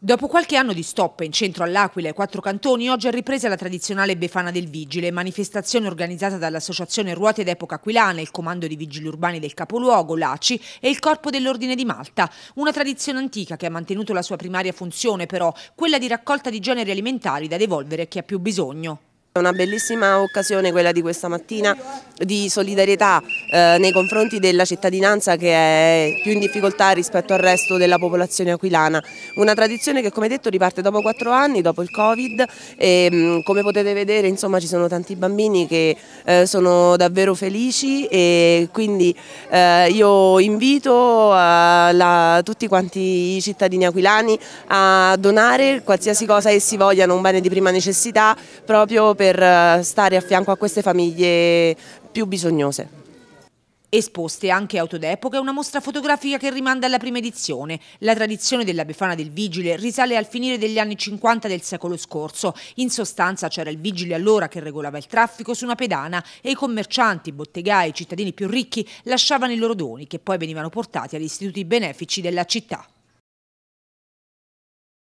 Dopo qualche anno di stop in centro all'Aquila e ai quattro cantoni, oggi è ripresa la tradizionale Befana del Vigile, manifestazione organizzata dall'Associazione Ruote d'Epoca Aquilana, il Comando di Vigili Urbani del Capoluogo, l'ACI, e il Corpo dell'Ordine di Malta. Una tradizione antica che ha mantenuto la sua primaria funzione, però, quella di raccolta di generi alimentari da devolvere a chi ha più bisogno. È una bellissima occasione quella di questa mattina di solidarietà eh, nei confronti della cittadinanza che è più in difficoltà rispetto al resto della popolazione aquilana. Una tradizione che come detto riparte dopo quattro anni, dopo il Covid e mm, come potete vedere insomma ci sono tanti bambini che eh, sono davvero felici e quindi eh, io invito a, eh, la, tutti quanti i cittadini aquilani a donare qualsiasi cosa essi vogliano, un bene di prima necessità proprio per per eh, stare a fianco a queste famiglie più bisognose. Esposte anche auto d'epoca e una mostra fotografica che rimanda alla prima edizione. La tradizione della Befana del Vigile risale al finire degli anni 50 del secolo scorso. In sostanza c'era il vigile allora che regolava il traffico su una pedana e i commercianti, i bottegai, i cittadini più ricchi lasciavano i loro doni che poi venivano portati agli istituti benefici della città.